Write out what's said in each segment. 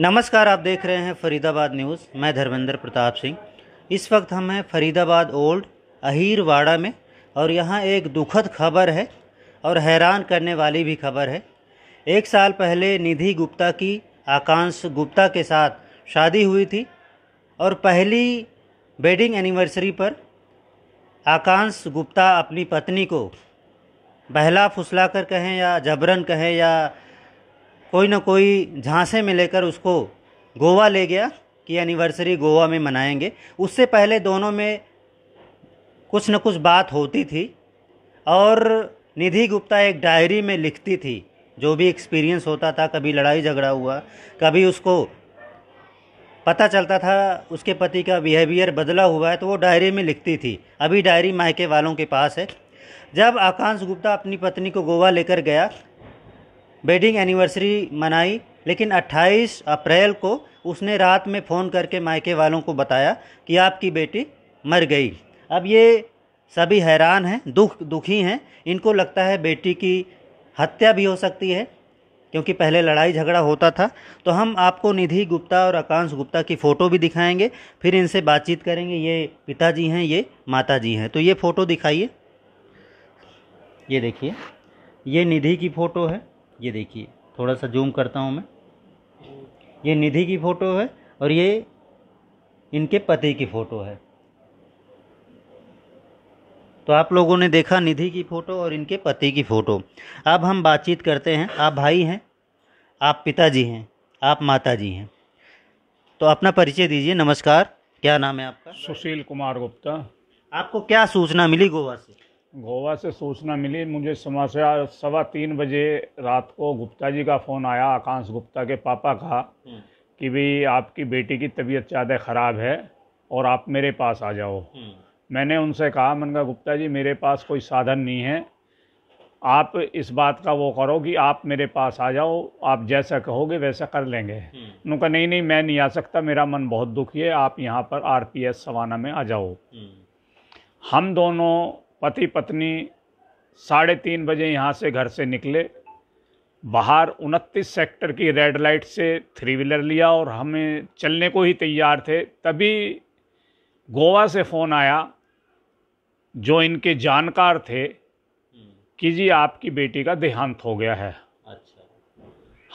नमस्कार आप देख रहे हैं फरीदाबाद न्यूज़ मैं धर्मेंद्र प्रताप सिंह इस वक्त हम हैं फरीदाबाद ओल्ड अहिरवाड़ा में और यहाँ एक दुखद खबर है और हैरान करने वाली भी खबर है एक साल पहले निधि गुप्ता की आकांक्ष गुप्ता के साथ शादी हुई थी और पहली वेडिंग एनिवर्सरी पर आकांक्ष गुप्ता अपनी पत्नी को बहला फुसला कर कहें या जबरन कहें या कोई ना कोई झांसे में लेकर उसको गोवा ले गया कि एनिवर्सरी गोवा में मनाएंगे उससे पहले दोनों में कुछ न कुछ बात होती थी और निधि गुप्ता एक डायरी में लिखती थी जो भी एक्सपीरियंस होता था कभी लड़ाई झगड़ा हुआ कभी उसको पता चलता था उसके पति का बिहेवियर बदला हुआ है तो वो डायरी में लिखती थी अभी डायरी मायके वालों के पास है जब आकांश गुप्ता अपनी पत्नी को गोवा लेकर गया वेडिंग एनिवर्सरी मनाई लेकिन 28 अप्रैल को उसने रात में फ़ोन करके मायके वालों को बताया कि आपकी बेटी मर गई अब ये सभी हैरान हैं दुख दुखी हैं इनको लगता है बेटी की हत्या भी हो सकती है क्योंकि पहले लड़ाई झगड़ा होता था तो हम आपको निधि गुप्ता और आकांश गुप्ता की फ़ोटो भी दिखाएंगे फिर इनसे बातचीत करेंगे ये पिताजी हैं ये माता जी हैं तो ये फ़ोटो दिखाइए ये देखिए ये निधि की फ़ोटो है ये देखिए थोड़ा सा जूम करता हूँ मैं ये निधि की फ़ोटो है और ये इनके पति की फ़ोटो है तो आप लोगों ने देखा निधि की फ़ोटो और इनके पति की फ़ोटो अब हम बातचीत करते हैं आप भाई हैं आप पिताजी हैं आप माताजी हैं तो अपना परिचय दीजिए नमस्कार क्या नाम है आपका सुशील कुमार गुप्ता आपको क्या सूचना मिली गोवा से गोवा से सूचना मिली मुझे समस्या सवा तीन बजे रात को गुप्ता जी का फ़ोन आया आकांश गुप्ता के पापा का हम्म। कि भाई आपकी बेटी की तबीयत ज़्यादा ख़राब है और आप मेरे पास आ जाओ हम्म। मैंने उनसे कहा मैंने कहा गुप्ता जी मेरे पास कोई साधन नहीं है आप इस बात का वो करो कि आप मेरे पास आ जाओ आप जैसा कहोगे वैसा कर लेंगे हम्म। उनका नहीं नहीं मैं नहीं आ सकता मेरा मन बहुत दुखी है आप यहाँ पर आर सवाना में आ जाओ हम दोनों पति पत्नी साढ़े तीन बजे यहाँ से घर से निकले बाहर उनतीस सेक्टर की रेड लाइट से थ्री व्हीलर लिया और हमें चलने को ही तैयार थे तभी गोवा से फ़ोन आया जो इनके जानकार थे कि जी आपकी बेटी का देहांत हो गया है अच्छा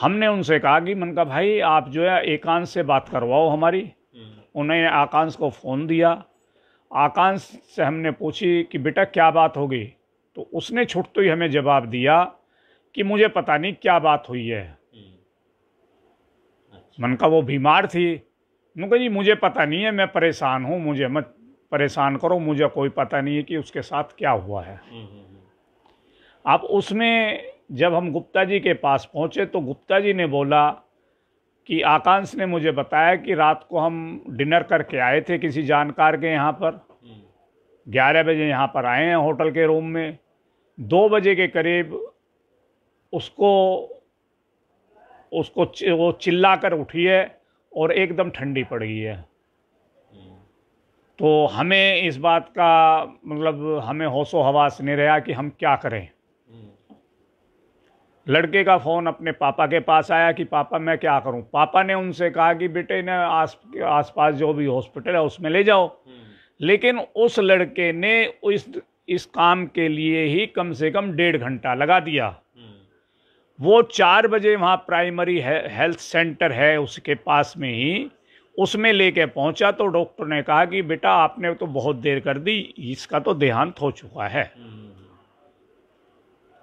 हमने उनसे कहा कि मन का भाई आप जो है एकांश से बात करवाओ हमारी हम्म। उन्हें आकांश को फ़ोन दिया आकांश से हमने पूछी कि बेटा क्या बात हो गई तो उसने छुटते तो ही हमें जवाब दिया कि मुझे पता नहीं क्या बात हुई है हम्म। अच्छा। मन का वो बीमार थी मैं जी मुझे पता नहीं है मैं परेशान हूँ मुझे मत परेशान करो मुझे कोई पता नहीं है कि उसके साथ क्या हुआ है हम्म, हम्म, अब उसमें जब हम गुप्ता जी के पास पहुँचे तो गुप्ता जी ने बोला कि आकांश ने मुझे बताया कि रात को हम डिनर करके आए थे किसी जानकार के यहाँ पर ग्यारह बजे यहाँ पर आए हैं होटल के रूम में दो बजे के करीब उसको उसको वो चिल्ला कर उठी है और एकदम ठंडी पड़ गई है तो हमें इस बात का मतलब हमें होशो हवास नहीं रहा कि हम क्या करें लड़के का फ़ोन अपने पापा के पास आया कि पापा मैं क्या करूं पापा ने उनसे कहा कि बेटे ने आस आसपास जो भी हॉस्पिटल है उसमें ले जाओ लेकिन उस लड़के ने इस इस काम के लिए ही कम से कम डेढ़ घंटा लगा दिया वो चार बजे वहाँ प्राइमरी है, हेल्थ सेंटर है उसके पास में ही उसमें लेके पहुंचा तो डॉक्टर ने कहा कि बेटा आपने तो बहुत देर कर दी इसका तो देहांत हो चुका है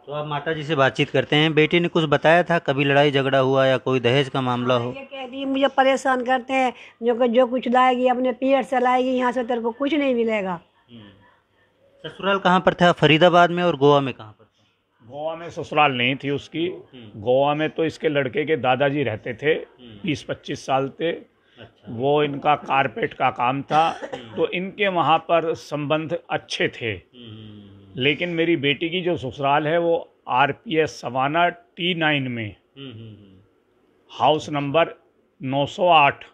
तो आप माता जी से बातचीत करते हैं बेटी ने कुछ बताया था कभी लड़ाई झगड़ा हुआ या कोई दहेज का मामला हो हाँ, ये कह दी मुझे परेशान करते हैं जो जो कुछ लाएगी अपने पेट से लाएगी यहाँ से तेरे को कुछ नहीं मिलेगा हम्म। ससुराल कहाँ पर था फरीदाबाद में और गोवा में कहाँ पर था गोवा में ससुराल नहीं थी उसकी हम्म। गोवा में तो इसके लड़के के दादाजी रहते थे हम्म। बीस पच्चीस साल थे अच्छा। वो इनका कारपेट का काम था तो इनके वहाँ पर संबंध अच्छे थे लेकिन मेरी बेटी की जो ससुराल है वो R P S Savana T nine में हम्म, हम्म, हम्म। हाउस नंबर नौ आठ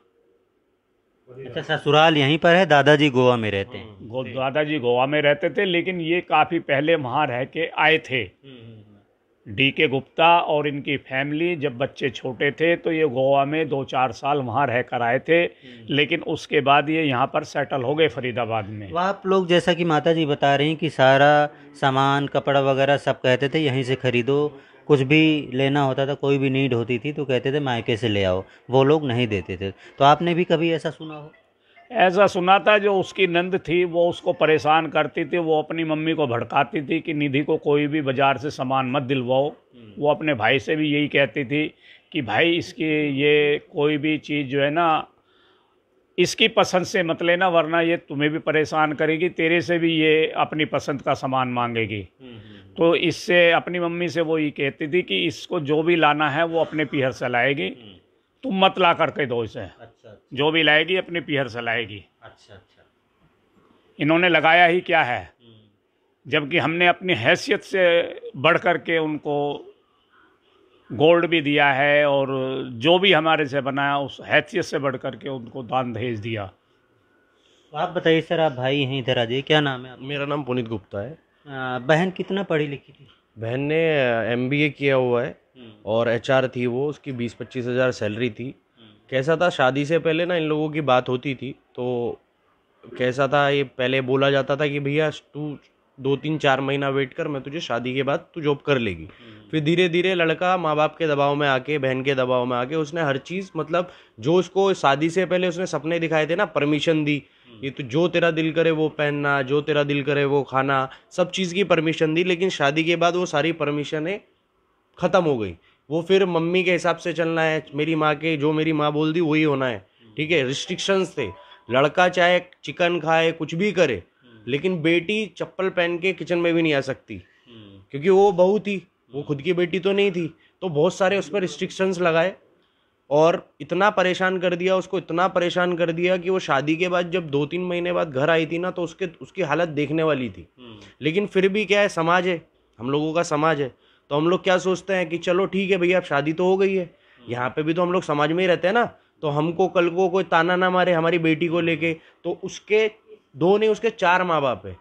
अच्छा ससुराल यहीं पर है दादाजी गोवा में रहते हैं दादाजी गोवा में रहते थे लेकिन ये काफ़ी पहले वहाँ रह के आए थे डी के गुप्ता और इनकी फैमिली जब बच्चे छोटे थे तो ये गोवा में दो चार साल वहाँ रह कर आए थे हम्म। लेकिन उसके बाद ये यहाँ पर सेटल हो गए फरीदाबाद में आप लोग जैसा कि माता जी बता रही हैं कि सारा सामान कपड़ा वगैरह सब कहते थे यहीं से ख़रीदो कुछ भी लेना होता था कोई भी नीड होती थी तो कहते थे मायके से ले आओ वो लोग नहीं देते थे तो आपने भी कभी ऐसा सुना हो ऐसा सुना था जो उसकी नंद थी वो उसको परेशान करती थी वो अपनी मम्मी को भड़काती थी कि निधि को कोई भी बाज़ार से सामान मत दिलवाओ वो अपने भाई से भी यही कहती थी कि भाई इसकी ये कोई भी चीज़ जो है ना इसकी पसंद से मत लेना वरना ये तुम्हें भी परेशान करेगी तेरे से भी ये अपनी पसंद का सामान मांगेगी तो इससे अपनी मम्मी से वो ये कहती थी कि इसको जो भी लाना है वो अपने पीहर से लाएगी तुम मत ला करके दो इसे अच्छा। अच्छा, जो भी लाएगी अपने पीहर से लाएगी अच्छा अच्छा इन्होंने लगाया ही क्या है हम्म। जबकि हमने अपनी हैसियत से बढ़ कर के उनको गोल्ड भी दिया है और जो भी हमारे से बनाया उस हैसियत से बढ़ कर के उनको दान दहेज दिया तो आप बताइए सर आप भाई हैं इधर आ क्या नाम है मेरा नाम पुनीत गुप्ता है बहन कितना पढ़ी लिखी थी बहन ने एम किया हुआ है हम्म। और एच थी वो उसकी बीस पच्चीस हज़ार सैलरी थी कैसा था शादी से पहले ना इन लोगों की बात होती थी तो कैसा था ये पहले बोला जाता था कि भैया तू दो तीन चार महीना वेट कर मैं तुझे शादी के बाद तू जॉब कर लेगी हम्म। फिर धीरे धीरे लड़का माँ बाप के दबाव में आके बहन के दबाव में आके उसने हर चीज़ मतलब जो उसको शादी से पहले उसने सपने दिखाए थे ना परमिशन दी हम्म। ये तो जो तेरा दिल करे वो पहनना जो तेरा दिल करे वो खाना सब चीज़ की परमिशन दी लेकिन शादी के बाद वो सारी परमिशनें ख़त्म हो गई वो फिर मम्मी के हिसाब से चलना है मेरी माँ के जो मेरी माँ बोल दी वही होना है ठीक है रिस्ट्रिक्शंस थे लड़का चाहे चिकन खाए कुछ भी करे लेकिन बेटी चप्पल पहन के किचन में भी नहीं आ सकती क्योंकि वो बहू थी वो खुद की बेटी तो नहीं थी तो बहुत सारे उस पर रिस्ट्रिक्शंस लगाए और इतना परेशान कर दिया उसको इतना परेशान कर दिया कि वो शादी के बाद जब दो तीन महीने बाद घर आई थी ना तो उसके उसकी हालत देखने वाली थी लेकिन फिर भी क्या है समाज है हम लोगों का समाज है तो हम लोग क्या सोचते हैं कि चलो ठीक है भैया अब शादी तो हो गई है यहाँ पे भी तो हम लोग समाज में ही रहते हैं ना तो हमको कल को कोई ताना ना मारे हमारी बेटी को लेके तो उसके दो नहीं उसके चार माँ बाप है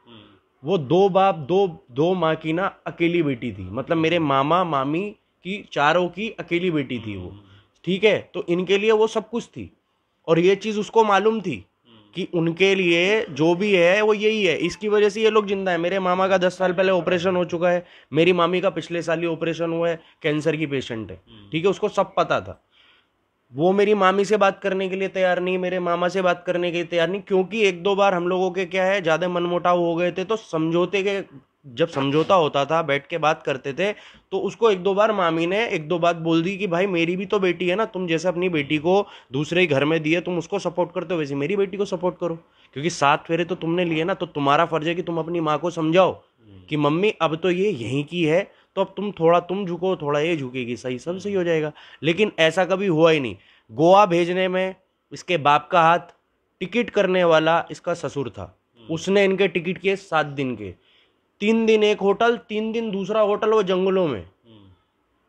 वो दो बाप दो दो माँ की ना अकेली बेटी थी मतलब मेरे मामा मामी की चारों की अकेली बेटी थी वो ठीक है तो इनके लिए वो सब कुछ थी और ये चीज़ उसको मालूम थी कि उनके लिए जो भी है वो यही है इसकी वजह से ये लोग जिंदा है मेरे मामा का दस साल पहले ऑपरेशन हो चुका है मेरी मामी का पिछले साल ही ऑपरेशन हुआ है कैंसर की पेशेंट है हम्म। ठीक है उसको सब पता था वो मेरी मामी से बात करने के लिए तैयार नहीं मेरे मामा से बात करने के लिए तैयार नहीं क्योंकि एक दो बार हम लोगों के क्या है ज़्यादा मनमुटाव हो गए थे तो समझौते के जब समझौता होता था बैठ के बात करते थे तो उसको एक दो बार मामी ने एक दो बात बोल दी कि भाई मेरी भी तो बेटी है ना तुम जैसे अपनी बेटी को दूसरे घर में दिए तुम उसको सपोर्ट करते हो वैसे मेरी बेटी को सपोर्ट करो क्योंकि सात फेरे तो तुमने लिए ना तो तुम्हारा फर्ज है कि तुम अपनी माँ को समझाओ कि मम्मी अब तो ये यहीं की है तो अब तुम थोड़ा तुम झुको थोड़ा ये झुकेगी सही सब सही हो जाएगा लेकिन ऐसा कभी हुआ ही नहीं गोवा भेजने में इसके बाप का हाथ टिकट करने वाला इसका ससुर था उसने इनके टिकट किए सात दिन के तीन दिन एक होटल तीन दिन दूसरा होटल वो जंगलों में हम्म।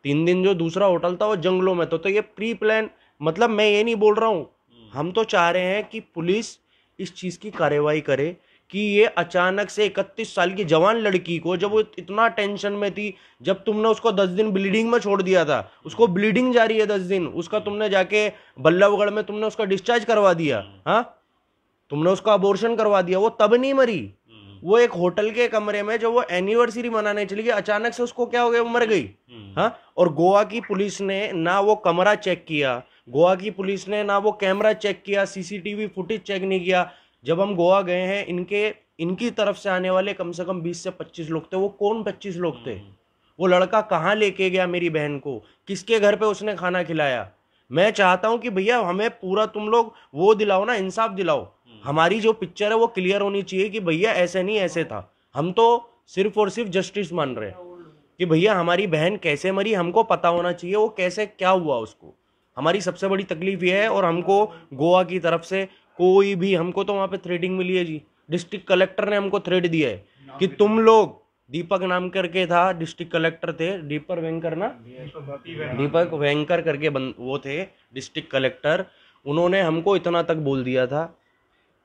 तीन दिन जो दूसरा होटल था वो जंगलों में तो तो ये प्री प्लान मतलब मैं ये नहीं बोल रहा हूँ हम्म। हम तो चाह रहे हैं कि पुलिस इस चीज़ की कार्रवाई करे कि ये अचानक से इकतीस साल की जवान लड़की को जब वो इतना टेंशन में थी जब तुमने उसको दस दिन ब्लीडिंग में छोड़ दिया था उसको ब्लीडिंग जा रही है दस दिन उसका तुमने जाके बल्लभगढ़ में तुमने उसका डिस्चार्ज करवा दिया हम्म। हाँ तुमने उसका अबोर्शन करवा दिया वो तब नहीं मरी वो एक होटल के कमरे में जो वो एनिवर्सरी मनाने चली गई अचानक से उसको क्या हो गया मर गई हम्म। हाँ और गोवा की पुलिस ने ना वो कमरा चेक किया गोवा की पुलिस ने ना वो कैमरा चेक किया सीसीटीवी फुटेज चेक नहीं किया जब हम गोवा गए हैं इनके इनकी तरफ से आने वाले कम से कम बीस से पच्चीस लोग थे वो कौन पच्चीस लोग थे हम्म। वो लड़का कहाँ लेके गया मेरी बहन को किसके घर पे उसने खाना खिलाया मैं चाहता हूँ कि भैया हमें पूरा तुम लोग वो दिलाओ ना इंसाफ दिलाओ हमारी जो पिक्चर है वो क्लियर होनी चाहिए कि भैया ऐसे नहीं ऐसे था हम तो सिर्फ और सिर्फ जस्टिस मान रहे हैं कि भैया हमारी बहन कैसे मरी हमको पता होना चाहिए वो कैसे क्या हुआ उसको हमारी सबसे बड़ी तकलीफ ये है और हमको गोवा की तरफ से कोई भी हमको तो वहाँ पे थ्रेडिंग मिली है जी डिस्ट्रिक्ट कलेक्टर ने हमको थ्रेड दिया है कि तुम लोग दीपक नाम करके था डिस्ट्रिक्ट कलेक्टर थे दीपक वेंकर ना तो दीपक वेंकर करके बन, वो थे डिस्ट्रिक्ट कलेक्टर उन्होंने हमको इतना तक बोल दिया था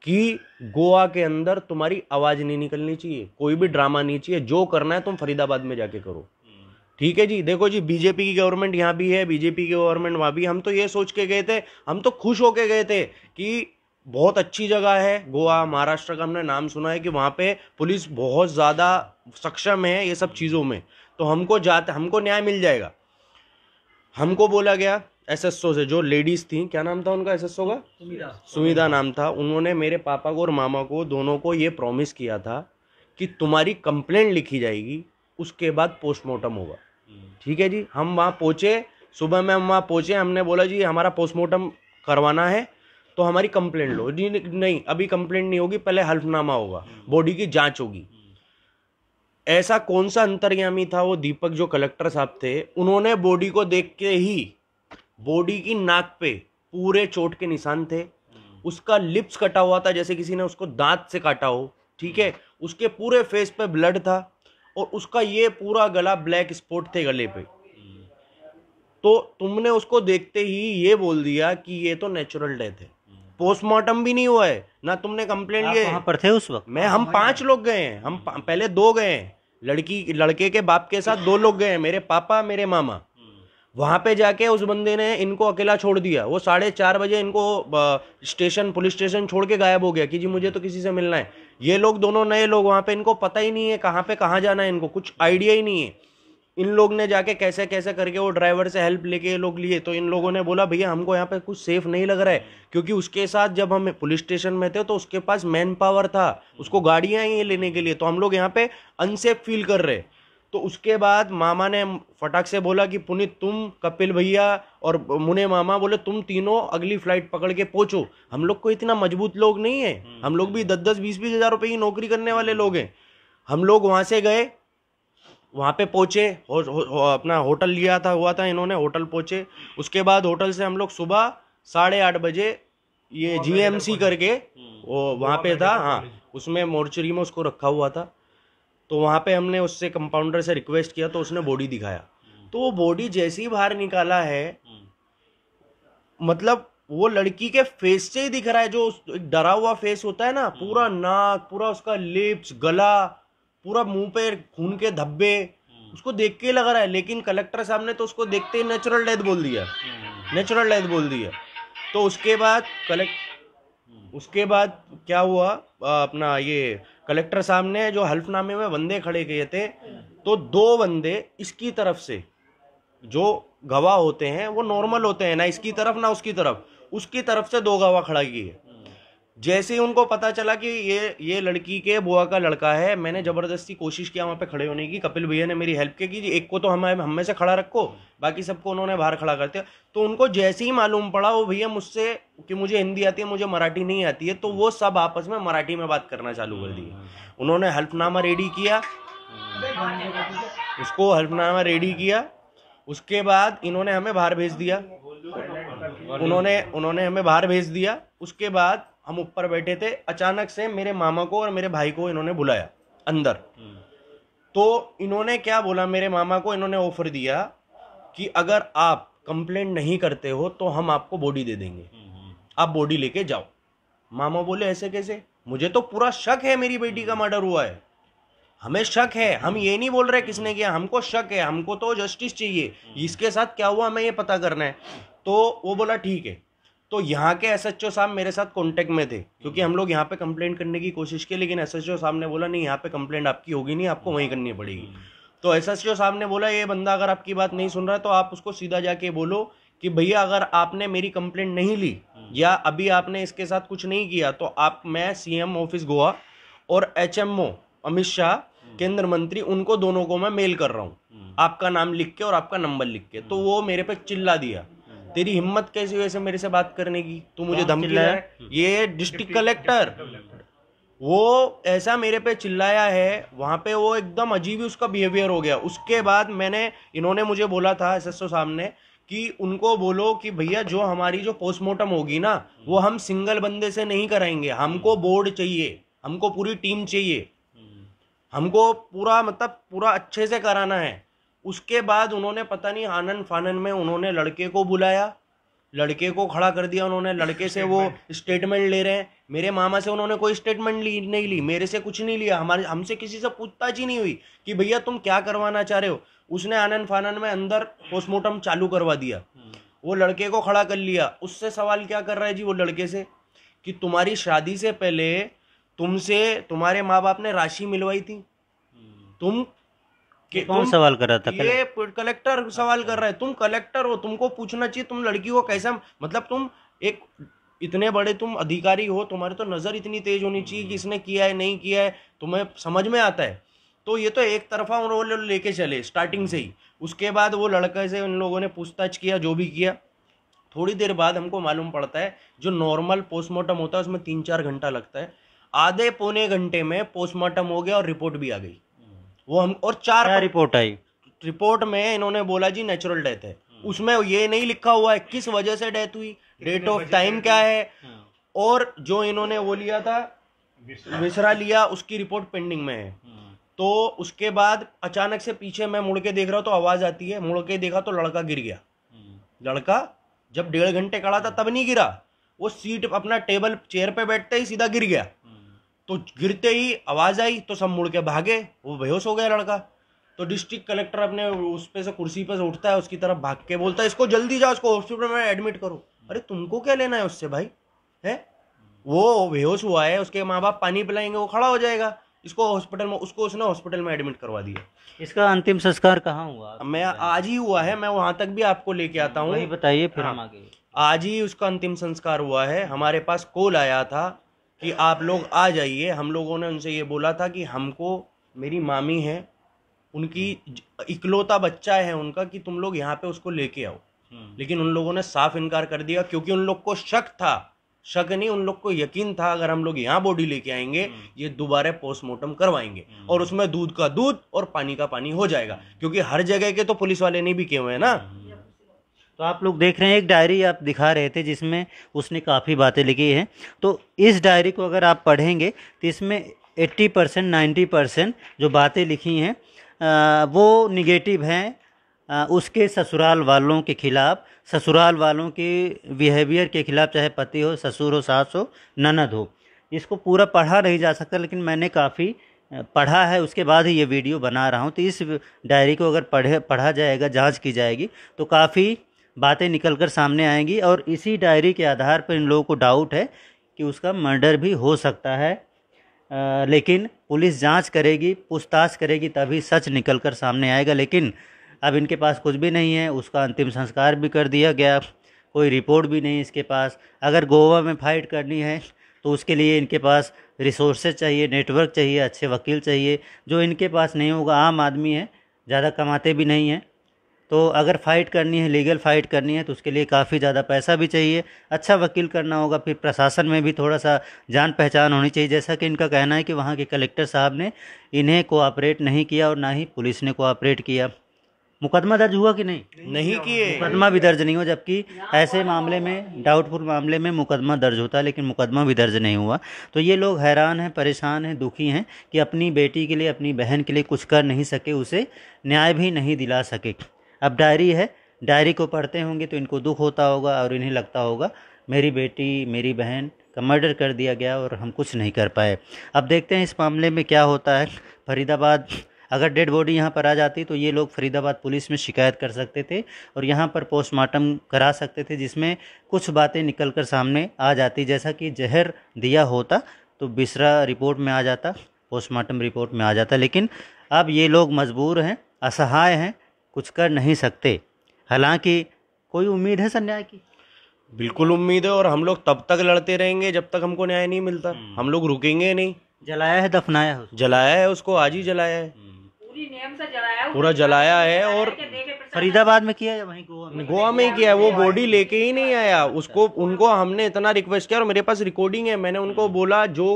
कि गोवा के अंदर तुम्हारी आवाज़ नहीं निकलनी चाहिए कोई भी ड्रामा नहीं चाहिए जो करना है तुम फरीदाबाद में जाके करो ठीक है जी देखो जी बीजेपी की गवर्नमेंट यहाँ भी है बीजेपी की गवर्नमेंट वहाँ भी हम तो ये सोच के गए थे हम तो खुश होके गए थे कि बहुत अच्छी जगह है गोवा महाराष्ट्र का हमने नाम सुना है कि वहाँ पे पुलिस बहुत ज़्यादा सक्षम है ये सब चीज़ों में तो हमको जाते हमको न्याय मिल जाएगा हमको बोला गया एसएसओ से जो लेडीज़ थी क्या नाम था उनका एसएसओ का सुमिधा नाम था उन्होंने मेरे पापा को और मामा को दोनों को ये प्रॉमिस किया था कि तुम्हारी कंप्लेंट लिखी जाएगी उसके बाद पोस्टमार्टम होगा ठीक है जी हम वहाँ पहुँचे सुबह में हम वहाँ पहुँचे हमने बोला जी हमारा पोस्टमार्टम करवाना है तो हमारी कंप्लेंट लो जी नहीं अभी कंप्लेंट नहीं होगी पहले हल्फनामा होगा बॉडी की जांच होगी ऐसा कौन सा अंतर्यामी था वो दीपक जो कलेक्टर साहब थे उन्होंने बॉडी को देख के ही बॉडी की नाक पे पूरे चोट के निशान थे उसका लिप्स कटा हुआ था जैसे किसी ने उसको दांत से काटा हो ठीक है उसके पूरे फेस पे ब्लड था और उसका ये पूरा गला ब्लैक स्पॉट थे गले पे तो तुमने उसको देखते ही ये बोल दिया कि ये तो नेचुरल डेथ है पोस्टमार्टम भी नहीं हुआ है ना तुमने कंप्लेंट लिए पर थे उस वक्त मैं हम पांच लोग गए हैं हम पहले दो गए हैं लड़की लड़के के बाप के साथ दो लोग गए हैं मेरे पापा मेरे मामा वहाँ पे जाके उस बंदे ने इनको अकेला छोड़ दिया वो साढ़े चार बजे इनको स्टेशन पुलिस स्टेशन छोड़ के गायब हो गया कि जी मुझे तो किसी से मिलना है ये लोग दोनों नए लोग वहाँ पे इनको पता ही नहीं है कहाँ पे कहाँ जाना है इनको कुछ आइडिया ही नहीं है इन लोग ने जाके कैसे कैसे करके वो ड्राइवर से हेल्प लेके ये लोग लिए तो इन लोगों ने बोला भैया हमको यहाँ पे कुछ सेफ नहीं लग रहा है क्योंकि उसके साथ जब हम पुलिस स्टेशन में थे तो उसके पास मैन पावर था उसको गाड़ियाँ ही लेने के लिए तो हम लोग यहाँ पे अनसेफ फील कर रहे हैं तो उसके बाद मामा ने फटाक से बोला कि पुनीत तुम कपिल भैया और मुने मामा बोले तुम तीनों अगली फ्लाइट पकड़ के पहुंचो हम लोग को इतना मजबूत लोग नहीं है हम्म। हम लोग भी दस दस बीस बीस हजार रुपये की नौकरी करने वाले लोग हैं हम लोग वहां से गए वहां पे पहुंचे हो, हो, हो, अपना होटल लिया था हुआ था इन्होंने होटल पहुंचे उसके बाद होटल से हम लोग सुबह साढ़े आठ बजे ये जीएमसी करके हम्म। वो वहां पे था हाँ उसमें मोर्चरी में उसको रखा हुआ था तो वहाँ पे हमने उससे कंपाउंडर से रिक्वेस्ट किया तो उसने बॉडी दिखाया तो वो बॉडी जैसे ही बाहर निकाला है मतलब वो लड़की के फेस से ही दिख रहा है जो डरा हुआ फेस होता है ना पूरा नाक पूरा उसका लिप्स गला पूरा मुंह पे खून के धब्बे उसको देख के लग रहा है लेकिन कलेक्टर साहब ने तो उसको देखते ही नेचुरल डेथ बोल दिया नेचुरल डेथ बोल दिया तो उसके बाद कलेक्ट उसके बाद क्या हुआ आ, अपना ये कलेक्टर साहब ने जो हल्फनामे में बंदे खड़े किए थे तो दो बंदे इसकी तरफ से जो गवाह होते हैं वो नॉर्मल होते हैं ना इसकी तरफ ना उसकी तरफ उसकी तरफ से दो गवाह खड़ा किए जैसे ही उनको पता चला कि ये ये लड़की के बुआ का लड़का है मैंने ज़बरदस्ती कोशिश किया वहाँ पे खड़े होने की कपिल भैया ने मेरी हेल्प की कि एक को तो हम हम में से खड़ा रखो बाकी सबको उन्होंने बाहर खड़ा करते तो उनको जैसे ही मालूम पड़ा वो भैया मुझसे कि मुझे हिंदी आती है मुझे मराठी नहीं आती है तो वो सब आपस में मराठी में बात करना चालू कर दिए उन्होंने हल्फनामा रेडी किया उसको हल्फनामा रेडी किया उसके बाद इन्होंने हमें बाहर भेज दिया उन्होंने उन्होंने हमें बाहर भेज दिया उसके बाद हम ऊपर बैठे थे अचानक से मेरे मामा को और मेरे भाई को इन्होंने बुलाया अंदर हम्म। तो इन्होंने क्या बोला मेरे मामा को इन्होंने ऑफर दिया कि अगर आप कंप्लेंट नहीं करते हो तो हम आपको बॉडी दे देंगे हम्म, हम्म। आप बॉडी लेके जाओ मामा बोले ऐसे कैसे मुझे तो पूरा शक है मेरी बेटी का मर्डर हुआ है हमें शक है हम ये नहीं बोल रहे किसने किया हमको शक है हमको तो जस्टिस चाहिए इसके साथ क्या हुआ हमें ये पता करना है तो वो बोला ठीक है तो यहाँ के एस एच ओ साहब मेरे साथ कॉन्टेक्ट में थे क्योंकि हम्म। हम लोग यहाँ पे कंप्लेंट करने की कोशिश की लेकिन एस एच ओ साहब ने बोला नहीं यहाँ पे कंप्लेंट आपकी होगी नहीं आपको वहीं करनी पड़ेगी हम्म। तो एस एच ओ साहब ने बोला ये बंदा अगर आपकी बात नहीं सुन रहा है तो आप उसको सीधा जाके बोलो कि भैया अगर आपने मेरी कंप्लेंट नहीं ली हम्म। या अभी आपने इसके साथ कुछ नहीं किया तो आप मैं सीएम ऑफिस गोवा और एच अमित शाह केंद्र मंत्री उनको दोनों को मैं मेल कर रहा हूँ आपका नाम लिख के और आपका नंबर लिख के तो वो मेरे पे चिल्ला दिया तेरी हिम्मत कैसी वैसे मेरे से बात करने की तू मुझे धमकी है ये डिस्ट्रिक्ट कलेक्टर वो ऐसा मेरे पे चिल्लाया है वहाँ पे वो एकदम अजीब ही उसका बिहेवियर हो गया उसके बाद मैंने इन्होंने मुझे बोला था एस एस सामने कि उनको बोलो कि भैया जो हमारी जो पोस्टमार्टम होगी ना वो हम सिंगल बंदे से नहीं कराएंगे हमको बोर्ड चाहिए हमको पूरी टीम चाहिए हमको पूरा मतलब पूरा अच्छे से कराना है उसके बाद उन्होंने पता नहीं आनंद फानन में उन्होंने लड़के को बुलाया लड़के को खड़ा कर दिया उन्होंने लड़के से वो स्टेटमेंट ले रहे हैं मेरे मामा से उन्होंने कोई स्टेटमेंट ली नहीं ली मेरे से कुछ नहीं लिया हमारे हमसे किसी से पूछताछ ही नहीं हुई कि भैया तुम क्या करवाना चाह रहे हो उसने आनंद फानन में अंदर पोस्टमार्टम चालू करवा दिया वो लड़के को खड़ा कर लिया उससे सवाल क्या कर रहा है जी वो लड़के से कि तुम्हारी शादी से पहले तुमसे तुम्हारे माँ बाप ने राशि मिलवाई थी तुम कि कौन सवाल कर रहा था ये कलेक्टर सवाल कर रहा है तुम कलेक्टर हो तुमको पूछना चाहिए तुम लड़की को कैसे मतलब तुम एक इतने बड़े तुम अधिकारी हो तुम्हारी तो नज़र इतनी तेज होनी चाहिए कि इसने किया है नहीं किया है तुम्हें समझ में आता है तो ये तो एक तरफा वो लेके चले स्टार्टिंग से ही उसके बाद वो लड़के से उन लोगों ने पूछताछ किया जो भी किया थोड़ी देर बाद हमको मालूम पड़ता है जो नॉर्मल पोस्टमार्टम होता है उसमें तीन चार घंटा लगता है आधे पौने घंटे में पोस्टमार्टम हो गया और रिपोर्ट भी आ गई वो हम और चार क्या रिपोर्ट आई रिपोर्ट में इन्होंने बोला जी नेचुरल डेथ है हाँ। उसमें ये नहीं लिखा हुआ है किस वजह से डेथ हुई डेट ऑफ टाइम क्या है हाँ। और जो इन्होंने वो लिया था विसरा लिया उसकी रिपोर्ट पेंडिंग में है हाँ। तो उसके बाद अचानक से पीछे मैं मुड़ के देख रहा हूँ तो आवाज आती है मुड़ के देखा तो लड़का गिर गया लड़का जब डेढ़ घंटे खड़ा था तब नहीं गिरा वो सीट अपना टेबल चेयर पे बैठते ही सीधा गिर गया तो गिरते ही आवाज़ आई तो सब मुड़ के भागे वो बेहोश हो गया लड़का तो डिस्ट्रिक्ट कलेक्टर अपने उस पे से कुर्सी पर से उठता है उसकी तरफ भाग के बोलता है इसको जल्दी जाओ इसको हॉस्पिटल में एडमिट करो अरे तुमको क्या लेना है उससे भाई है वो बेहोश हुआ है उसके माँ बाप पानी पिलाएंगे वो खड़ा हो जाएगा इसको हॉस्पिटल में उसको उसने हॉस्पिटल में एडमिट करवा दिया इसका अंतिम संस्कार कहाँ हुआ मैं आज ही हुआ है मैं वहाँ तक भी आपको लेके आता हूँ बताइए फिर हाँ, आज ही उसका अंतिम संस्कार हुआ है हमारे पास कॉल आया था कि आप लोग आ जाइए हम लोगों ने उनसे ये बोला था कि हमको मेरी मामी है उनकी इकलौता बच्चा है उनका कि तुम लोग यहाँ पे उसको लेके आओ हम्म। लेकिन उन लोगों ने साफ इनकार कर दिया क्योंकि उन लोग को शक था शक नहीं उन लोग को यकीन था अगर हम लोग यहाँ बॉडी लेके आएंगे हम्म। ये दोबारा पोस्टमार्टम करवाएंगे हम्म। और उसमें दूध का दूध और पानी का पानी हो जाएगा क्योंकि हर जगह के तो पुलिस वाले नहीं किए हुए हैं ना तो आप लोग देख रहे हैं एक डायरी आप दिखा रहे थे जिसमें उसने काफ़ी बातें लिखी हैं तो इस डायरी को अगर आप पढ़ेंगे तो इसमें 80 परसेंट नाइन्टी परसेंट जो बातें लिखी हैं वो निगेटिव हैं उसके ससुराल वालों के ख़िलाफ़ ससुराल वालों के बिहेवियर के ख़िलाफ़ चाहे पति हो ससुर हो सास हो ननद हो इसको पूरा पढ़ा नहीं जा सकता लेकिन मैंने काफ़ी पढ़ा है उसके बाद ही ये वीडियो बना रहा हूँ तो इस डायरी को अगर पढ़े पढ़ा जाएगा जांच की जाएगी तो काफ़ी बातें निकल कर सामने आएंगी और इसी डायरी के आधार पर इन लोगों को डाउट है कि उसका मर्डर भी हो सकता है आ, लेकिन पुलिस जांच करेगी पूछताछ करेगी तभी सच निकल कर सामने आएगा लेकिन अब इनके पास कुछ भी नहीं है उसका अंतिम संस्कार भी कर दिया गया कोई रिपोर्ट भी नहीं इसके पास अगर गोवा में फाइट करनी है तो उसके लिए इनके पास रिसोर्सेज चाहिए नेटवर्क चाहिए अच्छे वकील चाहिए जो इनके पास नहीं होगा आम आदमी है ज़्यादा कमाते भी नहीं हैं तो अगर फ़ाइट करनी है लीगल फ़ाइट करनी है तो उसके लिए काफ़ी ज़्यादा पैसा भी चाहिए अच्छा वकील करना होगा फिर प्रशासन में भी थोड़ा सा जान पहचान होनी चाहिए जैसा कि इनका कहना है कि वहाँ के कलेक्टर साहब ने इन्हें कोऑपरेट नहीं किया और ना ही पुलिस ने कोऑपरेट किया मुकदमा दर्ज हुआ कि नहीं नहीं किए मुकदमा भी दर्ज नहीं हुआ जबकि ऐसे मामले में डाउटफुल मामले में मुकदमा दर्ज होता है लेकिन मुकदमा भी दर्ज नहीं हुआ तो ये लोग हैरान हैं परेशान हैं दुखी हैं कि अपनी बेटी के लिए अपनी बहन के लिए कुछ कर नहीं सके उसे न्याय भी नहीं दिला सके अब डायरी है डायरी को पढ़ते होंगे तो इनको दुख होता होगा और इन्हें लगता होगा मेरी बेटी मेरी बहन का मर्डर कर दिया गया और हम कुछ नहीं कर पाए अब देखते हैं इस मामले में क्या होता है फरीदाबाद अगर डेड बॉडी यहाँ पर आ जाती तो ये लोग फरीदाबाद पुलिस में शिकायत कर सकते थे और यहाँ पर पोस्टमार्टम करा सकते थे जिसमें कुछ बातें निकल कर सामने आ जाती जैसा कि जहर दिया होता तो बिसरा रिपोर्ट में आ जाता पोस्टमार्टम रिपोर्ट में आ जाता लेकिन अब ये लोग मजबूर हैं असहाय हैं कुछ कर नहीं सकते हालांकि कोई उम्मीद है सर न्याय की बिल्कुल उम्मीद है और हम लोग तब तक लड़ते रहेंगे जब तक हमको न्याय नहीं मिलता हम्म। हम लोग रुकेंगे नहीं जलाया है दफनाया है जलाया है उसको आज ही जलाया है हम्म। पूरी नियम से जलाया पूरा जलाया है और फरीदाबाद में किया है वहीं गोवा में गोवा में ही किया है वो बॉडी लेके ही नहीं आया उसको उनको हमने इतना रिक्वेस्ट किया और मेरे पास रिकॉर्डिंग है मैंने उनको हम्म। बोला जो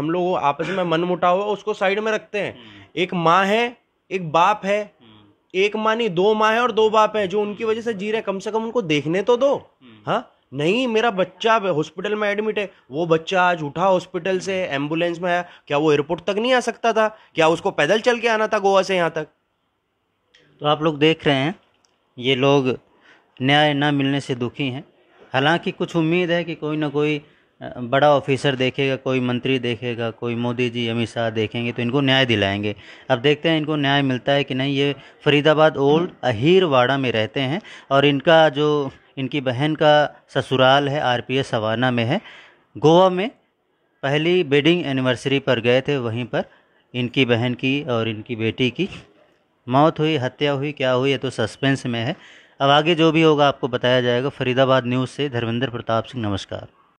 हम लोग आपस में मन मुटा हुआ उसको साइड में रखते हैं एक माँ है एक बाप है एक माँ नहीं दो माँ है और दो बाप है जो उनकी वजह से जी रहे कम से कम उनको देखने तो दो हम्म। हाँ नहीं मेरा बच्चा हॉस्पिटल में एडमिट है वो बच्चा आज उठा हॉस्पिटल से एम्बुलेंस में आया क्या वो एयरपोर्ट तक नहीं आ सकता था क्या उसको पैदल चल के आना था गोवा से यहाँ तक तो आप लोग देख रहे हैं ये लोग न्याय ना मिलने से दुखी हैं हालांकि कुछ उम्मीद है कि कोई ना कोई बड़ा ऑफिसर देखेगा कोई मंत्री देखेगा कोई मोदी जी अमित शाह देखेंगे तो इनको न्याय दिलाएंगे अब देखते हैं इनको न्याय मिलता है कि नहीं ये फरीदाबाद ओल्ड अहीरवाड़ा में रहते हैं और इनका जो इनकी बहन का ससुराल है आरपीएस सवाना में है गोवा में पहली वेडिंग एनिवर्सरी पर गए थे वहीं पर इनकी बहन की और इनकी बेटी की मौत हुई हत्या हुई क्या हुई ये तो सस्पेंस में है अब आगे जो भी होगा आपको बताया जाएगा फरीदाबाद न्यूज़ से धर्मेंद्र प्रताप सिंह नमस्कार